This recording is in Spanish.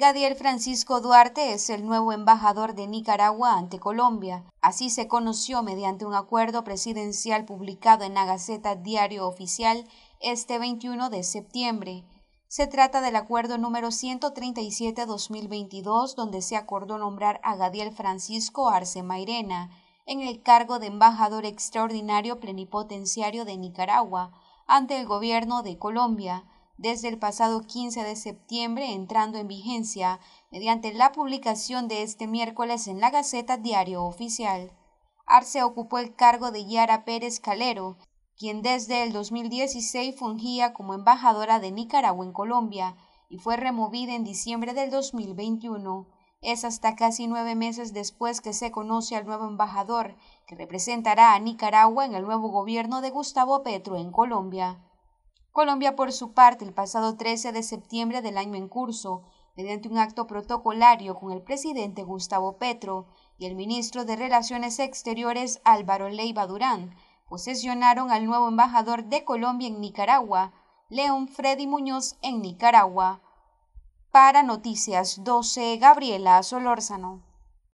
Gadiel Francisco Duarte es el nuevo embajador de Nicaragua ante Colombia. Así se conoció mediante un acuerdo presidencial publicado en la Gaceta Diario Oficial este 21 de septiembre. Se trata del acuerdo número 137-2022, donde se acordó nombrar a Gadiel Francisco Arce Mairena en el cargo de embajador extraordinario plenipotenciario de Nicaragua ante el gobierno de Colombia desde el pasado 15 de septiembre, entrando en vigencia mediante la publicación de este miércoles en la Gaceta Diario Oficial. Arce ocupó el cargo de Yara Pérez Calero, quien desde el 2016 fungía como embajadora de Nicaragua en Colombia y fue removida en diciembre del 2021. Es hasta casi nueve meses después que se conoce al nuevo embajador, que representará a Nicaragua en el nuevo gobierno de Gustavo Petro en Colombia. Colombia, por su parte, el pasado 13 de septiembre del año en curso, mediante un acto protocolario con el presidente Gustavo Petro y el ministro de Relaciones Exteriores Álvaro Leiva Durán, posesionaron al nuevo embajador de Colombia en Nicaragua, León Freddy Muñoz, en Nicaragua. Para Noticias 12, Gabriela Solórzano.